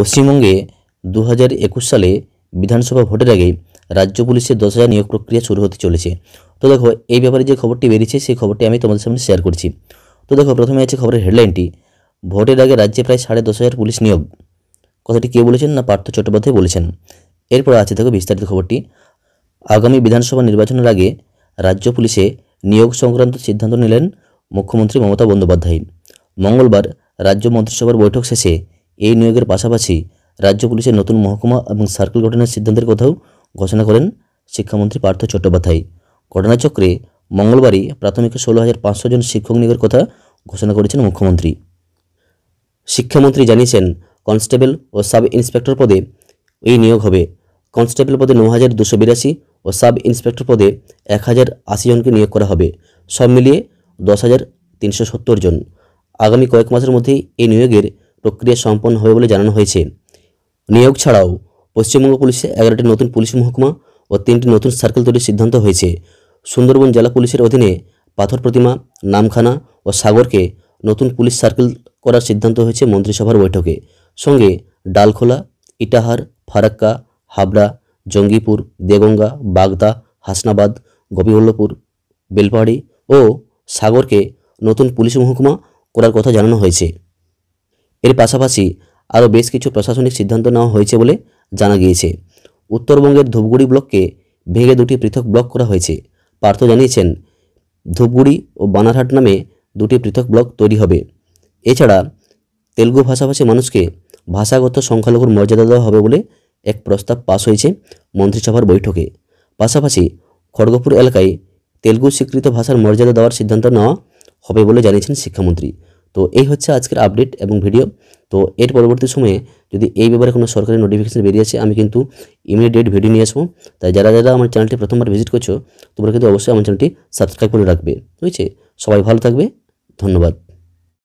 পশ্চিমবঙ্গে দু সালে বিধানসভা ভোটের আগে রাজ্য পুলিশের দশ হাজার নিয়োগ প্রক্রিয়া শুরু হতে চলেছে তো দেখো এই ব্যাপারে যে খবরটি বেরিয়েছে সেই খবরটি আমি তোমাদের সামনে শেয়ার করছি তো দেখো প্রথমে আছে খবরের হেডলাইনটি ভোটের আগে রাজ্যে প্রায় সাড়ে দশ হাজার পুলিশ নিয়োগ কথাটি কে বলেছেন না পার্থ চট্টোপাধ্যায় বলেছেন এরপর আছে দেখো বিস্তারিত খবরটি আগামী বিধানসভা নির্বাচনের আগে রাজ্য পুলিশে নিয়োগ সংক্রান্ত সিদ্ধান্ত নিলেন মুখ্যমন্ত্রী মমতা বন্দ্যোপাধ্যায় মঙ্গলবার রাজ্য মন্ত্রিসভার বৈঠক শেষে এই নিয়োগের পাশাপাশি রাজ্য পুলিশের নতুন মহকুমা এবং সার্কেল গঠনের সিদ্ধান্তের কথাও ঘোষণা করেন শিক্ষামন্ত্রী পার্থ চট্টোপাধ্যায় ঘটনাচক্রে মঙ্গলবারই প্রাথমিক ষোলো হাজার পাঁচশো জন শিক্ষক নিয়োগের কথা ঘোষণা করেছেন মুখ্যমন্ত্রী শিক্ষামন্ত্রী জানিয়েছেন কনস্টেবল ও সাব ইন্সপেক্টর পদে এই নিয়োগ হবে কনস্টেবল পদে ন হাজার দুশো বিরাশি ও সাব ইন্সপেক্টর পদে এক হাজার আশি জনকে নিয়োগ করা হবে সব মিলিয়ে দশ হাজার তিনশো সত্তর জন আগামী কয়েক মাসের মধ্যেই এই নিয়োগের প্রক্রিয়া সম্পন্ন হবে বলে জানানো হয়েছে নিয়োগ ছাড়াও পশ্চিমবঙ্গ পুলিশে এগারোটি নতুন পুলিশ মহকুমা ও তিনটি নতুন সার্কেল তৈরির সিদ্ধান্ত হয়েছে সুন্দরবন জেলা পুলিশের অধীনে পাথর প্রতিমা নামখানা ও সাগরকে নতুন পুলিশ সার্কেল করার সিদ্ধান্ত হয়েছে মন্ত্রিসভার বৈঠকে সঙ্গে ডালখোলা ইটাহার ফারাক্কা হাবড়া জঙ্গিপুর দেগঙ্গা বাগদা হাসনাবাদ গোপীবল্লভপুর বেলপাহাড়ি ও সাগরকে নতুন পুলিশ মহকুমা করার কথা জানানো হয়েছে এর পাশাপাশি আরও বেশ কিছু প্রশাসনিক সিদ্ধান্ত নেওয়া হয়েছে বলে জানা গিয়েছে উত্তরবঙ্গের ধূপগুড়ি ব্লককে ভেঙে দুটি পৃথক ব্লক করা হয়েছে পার্থ জানিয়েছেন ধূপগুড়ি ও বানারহাট নামে দুটি পৃথক ব্লক তৈরি হবে এছাড়া তেলুগু ভাষাভাষী মানুষকে ভাষাগত সংখ্যালঘুর মর্যাদা দেওয়া হবে বলে এক প্রস্তাব পাশ হয়েছে মন্ত্রিসভার বৈঠকে পাশাপাশি খড়গপুর এলাকায় তেলুগু স্বীকৃত ভাষার মর্যাদা দেওয়ার সিদ্ধান্ত নেওয়া হবে বলে জানিয়েছেন শিক্ষামন্ত্রী তো এই হচ্ছে আজকের আপডেট এবং ভিডিও তো এর পরবর্তী সময়ে যদি এই ব্যাপারে কোনো সরকারি নোটিফিকেশান বেরিয়েছে আমি কিন্তু ইমিডিয়েট ভিডিও নিয়ে আসবো তাই যারা যারা আমার চ্যানেলটি প্রথমবার ভিজিট করছো তোমরা কিন্তু অবশ্যই আমার চ্যানেলটি সাবস্ক্রাইব করে রাখবে বুঝছে সবাই ভালো থাকবে ধন্যবাদ